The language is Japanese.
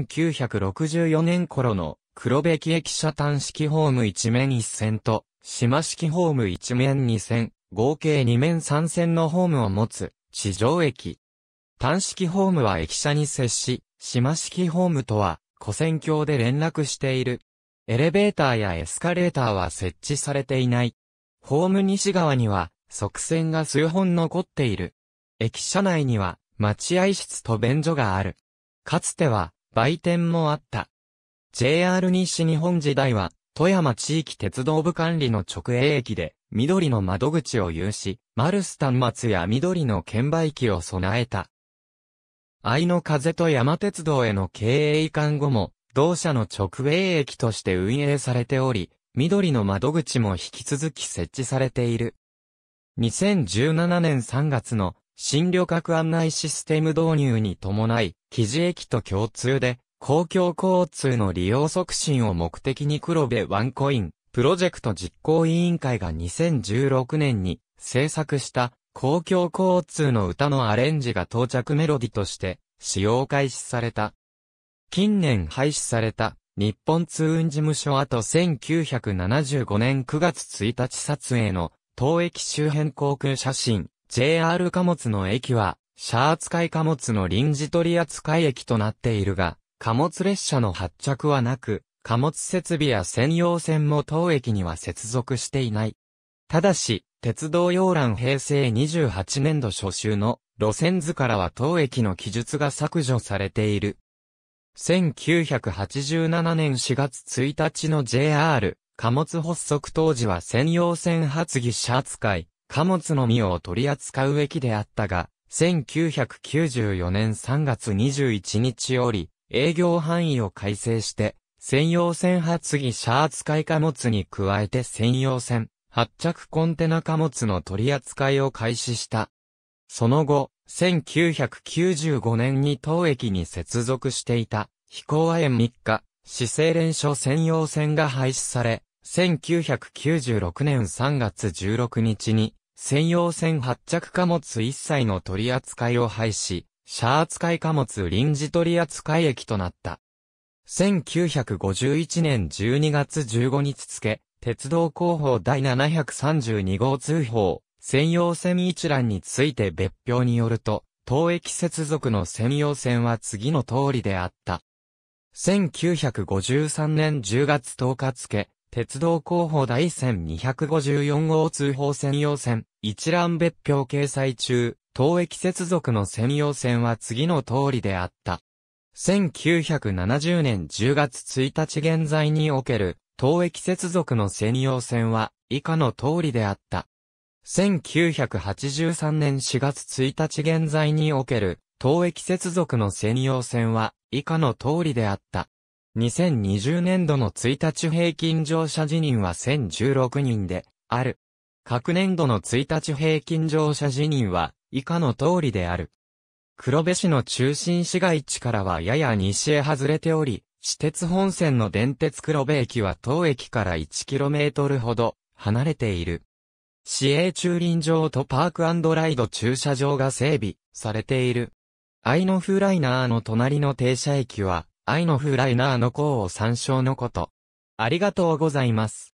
1964年頃の黒べき駅舎端式ホーム一面一線と、島式ホーム一面二線、合計二面三線のホームを持つ地上駅。端式ホームは駅舎に接し、島式ホームとは、古線橋で連絡している。エレベーターやエスカレーターは設置されていない。ホーム西側には、側線が数本残っている。駅舎内には、待合室と便所がある。かつては、売店もあった。JR 西日本時代は、富山地域鉄道部管理の直営駅で、緑の窓口を有し、マルス端末や緑の券売機を備えた。愛の風と山鉄道への経営移管後も、同社の直営駅として運営されており、緑の窓口も引き続き設置されている。2017年3月の新旅客案内システム導入に伴い、記事駅と共通で、公共交通の利用促進を目的に黒部ワンコイン、プロジェクト実行委員会が2016年に制作した公共交通の歌のアレンジが到着メロディとして使用開始された。近年廃止された日本通運事務所後1975年9月1日撮影の当駅周辺航空写真 JR 貨物の駅は、シャー扱い貨物の臨時取扱駅となっているが、貨物列車の発着はなく、貨物設備や専用線も当駅には接続していない。ただし、鉄道要欄平成28年度初秋の路線図からは当駅の記述が削除されている。1987年4月1日の JR 貨物発足当時は専用線発議車扱い、貨物のみを取り扱う駅であったが、1994年3月21日より営業範囲を改正して、専用船発議車扱い貨物に加えて専用船発着コンテナ貨物の取り扱いを開始した。その後、1995年に当駅に接続していた飛行亜鉛3日、市政連所専用船が廃止され、1996年3月16日に専用船発着貨物一切の取り扱いを廃止、車扱い貨物臨時取扱い駅となった。1951年12月15日付、鉄道広報第732号通報、専用線一覧について別表によると、当駅接続の専用線は次の通りであった。1953年10月10日付、鉄道広報第線254号通報専用線、一覧別表掲載中、当駅接続の専用線は次の通りであった。1970年10月1日現在における、当駅接続の専用線は、以下の通りであった。1983年4月1日現在における、当駅接続の専用線は、以下の通りであった。2020年度の1日平均乗車辞任は1016人である。各年度の1日平均乗車辞任は以下の通りである。黒部市の中心市街地からはやや西へ外れており、私鉄本線の電鉄黒部駅は当駅から 1km ほど離れている。市営駐輪場とパークライド駐車場が整備されている。アイノフライナーの隣の停車駅は愛の風ライナーの項を参照のこと。ありがとうございます。